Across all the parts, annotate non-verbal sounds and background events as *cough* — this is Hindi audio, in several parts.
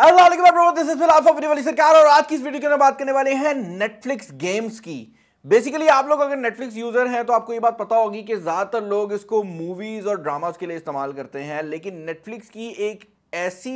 वाली सरकार और आज की इस वीडियो के अंदर बात करने वाले हैं नेटफ्लिक्स गेम्स की बेसिकली आप लोग अगर नेटफ्लिक्स यूजर हैं तो आपको ये बात पता होगी कि ज़्यादातर लोग इसको मूवीज़ और ड्रामाज के लिए इस्तेमाल करते हैं लेकिन नेटफ्लिक्स की एक ऐसी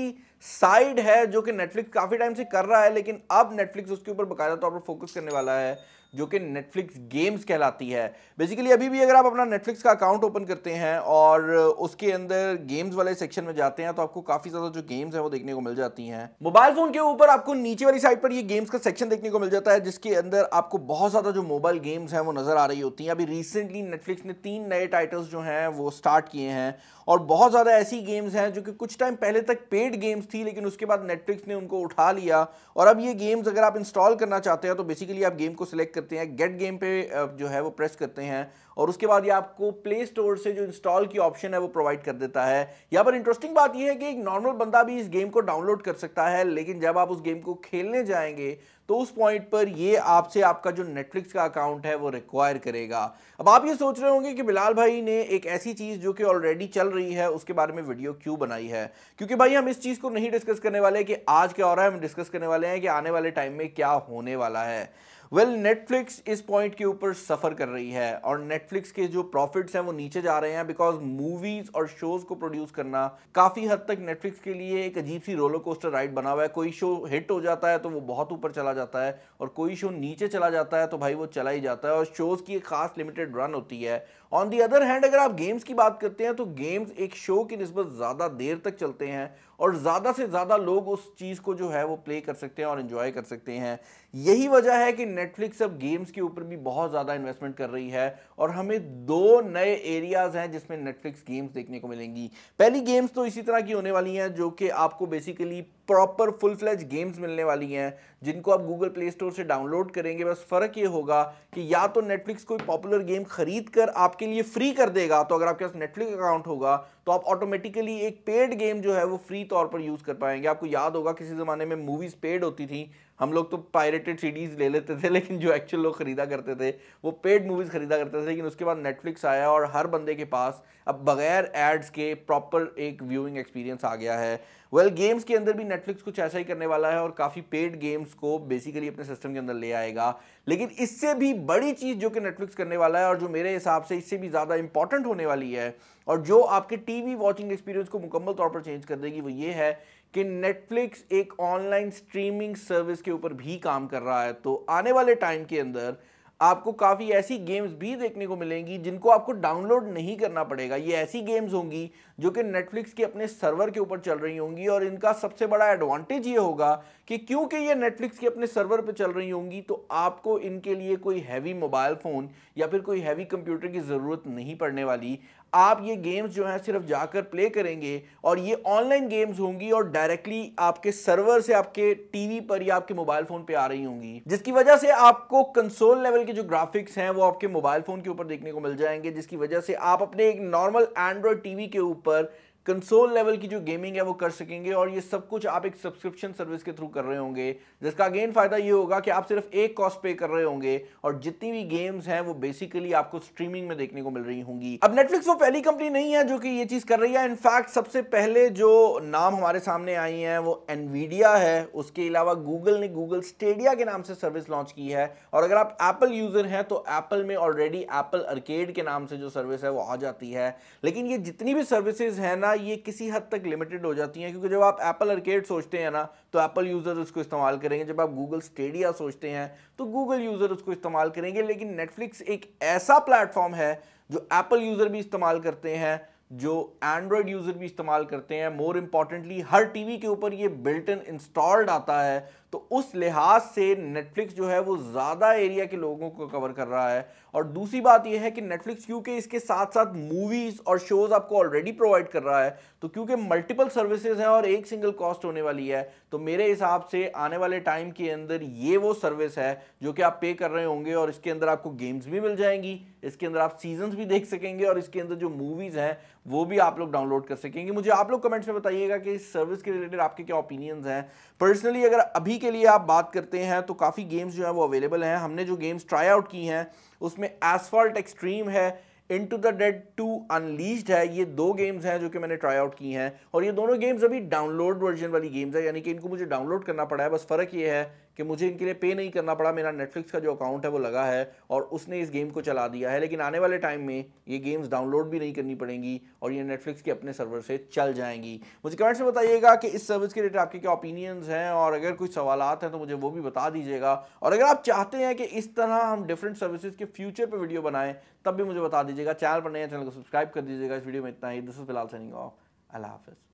साइड है जो कि नेटफ्लिक्स काफ़ी टाइम से कर रहा है लेकिन अब नेटफ्लिक्स उसके ऊपर बकायदा तौर पर फोकस करने वाला है जो कि नेटफ्लिक्स गेम्स कहलाती है बेसिकली अभी भी अगर आप अपना नेटफ्लिक्स का अकाउंट ओपन करते हैं और उसके अंदर गेम्स वाले सेक्शन में जाते हैं तो आपको काफ़ी ज़्यादा जो गेम्स हैं वो देखने को मिल जाती हैं मोबाइल फ़ोन के ऊपर आपको नीचे वाली साइड पर ये गेम्स का सेक्शन देखने को मिल जाता है जिसके अंदर आपको बहुत ज़्यादा जो मोबाइल गेम्स हैं वो नज़र आ रही होती हैं अभी रिसेंटली नेटफ्लिक्स ने तीन नए टाइटल्स जो हैं वो स्टार्ट किए हैं और बहुत ज़्यादा ऐसी गेम्स हैं जो कि कुछ टाइम पहले तक पेड गेम्स थी लेकिन उसके बाद नेटफ्लिक्स ने उनको उठा लिया और अब ये गेम्स अगर आप इंस्टॉल करना चाहते हैं तो बेसिकली आप गेम को सिलेक्ट करते हैं गेट गेम पे जो है वो प्रेस करते हैं और उसके बाद ये आपको प्ले स्टोर से जो इंस्टॉल की ऑप्शन है वो प्रोवाइड कर देता है यहाँ पर इंटरेस्टिंग बात ये है कि एक नॉर्मल बंदा भी इस गेम को डाउनलोड कर सकता है लेकिन जब आप उस गेम को खेलने जाएंगे तो उस पॉइंट पर ये आपसे आपका जो नेटफ्लिक्स का अकाउंट है वो रिक्वायर करेगा अब आप ये सोच रहे होंगे कि बिलाल भाई ने एक ऐसी चीज़ जो कि ऑलरेडी चल रही है उसके बारे में वीडियो क्यों बनाई है क्योंकि भाई हम इस चीज़ को नहीं डिस्कस करने वाले कि आज क्या हो रहा है हम डिस्कस करने वाले हैं कि आने वाले टाइम में क्या होने वाला है वेल नेटफ्लिक्स इस पॉइंट के ऊपर सफ़र कर रही है और नेटफ्लिक्स के जो प्रॉफिट्स हैं वो नीचे जा रहे हैं बिकॉज मूवीज़ और शोज़ को प्रोड्यूस करना काफ़ी हद तक नेटफ्लिक्स के लिए एक अजीब सी रोलर कोस्टर राइड बना हुआ है कोई शो हिट हो जाता है तो वो बहुत ऊपर चला जाता है और कोई शो नीचे चला जाता है तो भाई वो चला ही जाता है और शोज़ की एक खास लिमिटेड रन होती है ऑन दी अदर हैंड अगर आप गेम्स की बात करते हैं तो गेम्स एक शो की नस्बत ज़्यादा देर तक चलते हैं और ज़्यादा से ज़्यादा लोग उस चीज़ को जो है वो प्ले कर सकते हैं और इंजॉय कर सकते हैं यही वजह है कि नेटफ्लिक्स अब गेम्स के ऊपर भी बहुत ज़्यादा इन्वेस्टमेंट कर रही है और हमें दो नए एरियाज़ हैं जिसमें नेटफ्लिक्स गेम्स देखने को मिलेंगी पहली गेम्स तो इसी तरह की होने वाली हैं जो कि आपको basically proper full fledged games मिलने वाली हैं जिनको आप गूगल प्ले स्टोर से डाउनलोड करेंगे बस फ़र्क ये होगा कि या तो नेटफ्लिक्स कोई पॉपुलर गेम खरीद कर आपके लिए फ्री कर देगा तो अगर आपके पास नेटफ्लिक्स अकाउंट होगा तो आप ऑटोमेटिकली एक पेड गेम जो है वो फ्री तौर पर यूज़ कर पाएंगे आपको याद होगा किसी ज़माने में मूवीज़ पेड होती थी हम लोग तो पायरेटेड सीडीज़ ले लेते थे *laughs* लेकिन जो एक्चुअल लोग ख़रीदा करते थे वो पेड मूवीज़ ख़रीदा करते थे लेकिन उसके बाद नेटफ्लिक्स आया और हर बंदे के पास अब बगैर एड्स के प्रॉपर एक व्यूइंग एक्सपीरियंस आ गया है वेल well, गेम्स के अंदर भी नेटफ्लिक्स कुछ ऐसा ही करने वाला है और काफ़ी पेड गेम्स को बेसिकली अपने सिस्टम के अंदर ले आएगा लेकिन इससे भी बड़ी चीज़ जो कि नेटफ्लिक्स करने वाला है और जो मेरे हिसाब से इससे भी ज़्यादा इंपॉर्टेंट होने वाली है और जो आपके टीवी वॉचिंग एक्सपीरियंस को मुकम्मल तौर पर चेंज कर देगी वो ये है कि नेटफ्लिक्स एक ऑनलाइन स्ट्रीमिंग सर्विस के ऊपर भी काम कर रहा है तो आने वाले टाइम के अंदर आपको काफ़ी ऐसी गेम्स भी देखने को मिलेंगी जिनको आपको डाउनलोड नहीं करना पड़ेगा ये ऐसी गेम्स होंगी जो कि नेटफ्लिक्स के अपने सर्वर के ऊपर चल रही होंगी और इनका सबसे बड़ा एडवांटेज ये होगा कि क्योंकि ये नेटफ्लिक्स के अपने सर्वर पर चल रही होंगी तो आपको इनके लिए कोई हैवी मोबाइल फ़ोन या फिर कोई हैवी कंप्यूटर की ज़रूरत नहीं पड़ने वाली आप ये गेम्स जो हैं सिर्फ जाकर प्ले करेंगे और ये ऑनलाइन गेम्स होंगी और डायरेक्टली आपके सर्वर से आपके टीवी पर या आपके मोबाइल फोन पे आ रही होंगी जिसकी वजह से आपको कंसोल लेवल के जो ग्राफिक्स हैं वो आपके मोबाइल फोन के ऊपर देखने को मिल जाएंगे जिसकी वजह से आप अपने एक नॉर्मल एंड्रॉयड टीवी के ऊपर कंसोल लेवल की जो गेमिंग है वो कर सकेंगे और ये सब कुछ आप एक सब्सक्रिप्शन सर्विस के थ्रू कर रहे होंगे जिसका अगेन फायदा ये होगा कि आप सिर्फ एक कॉस्ट पे कर रहे होंगे और जितनी भी गेम्स हैं वो बेसिकली आपको स्ट्रीमिंग में देखने को मिल रही होंगी अब नेटफ्लिक्स वो पहली कंपनी नहीं है जो कि ये चीज कर रही है इनफैक्ट सबसे पहले जो नाम हमारे सामने आई है वो एनवीडिया है उसके अलावा गूगल ने गूगल स्टेडिया के नाम से सर्विस लॉन्च की है और अगर आप एप्पल यूजर हैं तो एप्पल में ऑलरेडी एप्पल अर्केड के नाम से जो सर्विस है वो आ जाती है लेकिन ये जितनी भी सर्विसेज है ना ये किसी हद तक लिमिटेड हो जाती हैं क्योंकि जब आप एप्पल अर्केड सोचते हैं ना तो एप्पल यूज़र उसको इस्तेमाल करेंगे जब आप गूगल स्टेडिया सोचते हैं तो गूगल यूज़र उसको इस्तेमाल करेंगे लेकिन नेटफ्लिक्स एक ऐसा प्लेटफॉर्म है जो एप्पल यूज़र भी इस्तेमाल करते हैं जो एंड्रॉयड यूज़र भी इस्तेमाल करते हैं मोर इम्पॉर्टेंटली हर टीवी के ऊपर ये बिल्ट इन इंस्टॉल्ड आता है तो उस लिहाज से नेटफ्लिक्स जो है वो ज़्यादा एरिया के लोगों को कवर कर रहा है और दूसरी बात यह है कि नेटफ्लिक्स क्योंकि इसके साथ साथ मूवीज़ और शोज़ आपको ऑलरेडी प्रोवाइड कर रहा है तो क्योंकि मल्टीपल सर्विसेज हैं और एक सिंगल कॉस्ट होने वाली है तो मेरे हिसाब से आने वाले टाइम के अंदर ये वो सर्विस है जो कि आप पे कर रहे होंगे और इसके अंदर आपको गेम्स भी मिल जाएंगी इसके अंदर आप सीजन्स भी देख सकेंगे और इसके अंदर जो मूवीज़ हैं वो भी आप लोग डाउनलोड कर सकेंगे मुझे आप लोग कमेंट्स में बताइएगा कि इस सर्विस के रिलेटेड आपके क्या ओपिनियंस हैं पर्सनली अगर अभी के लिए आप बात करते हैं तो काफ़ी गेम्स जो हैं वो अवेलेबल हैं हमने जो गेम्स ट्राई आउट की हैं उसमें एसफॉल्ट एक्सट्रीम है into the dead two unleashed है ये दो गेम्स हैं जो कि मैंने ट्राई आउट की हैं और ये दोनों गेम्स अभी डाउनलोड वर्जन वाली गेम्स है यानी कि इनको मुझे डाउनलोड करना पड़ा है बस फ़र्क ये है कि मुझे इनके लिए पे नहीं करना पड़ा मेरा नेटफ्लिक्स का जो अकाउंट है वो लगा है और उसने इस गेम को चला दिया है लेकिन आने वाले टाइम में ये गेम्स डाउनलोड भी नहीं करनी पड़ेंगी और ये नेटफ्लिक्स के अपने सर्वर से चल जाएंगी मुझे कमेंट्स में बताइएगा कि इस सर्विस के रिलेटेड आपके क्या ओपिनियंस हैं और अगर कुछ सवाल हैं तो मुझे वो भी बता दीजिएगा और अगर आप चाहते हैं कि इस तरह हम डिफरेंट सर्विसेज के फ्यूचर पर वीडियो बनाएं तब भी मुझे बता दीजिएगा चैनल पर नए चैनल को सब्सक्राइब कर दीजिएगा इस वीडियो में इतना ही दिस फिलहाल सैनिंग ऑफ अल्लाह हाफिज़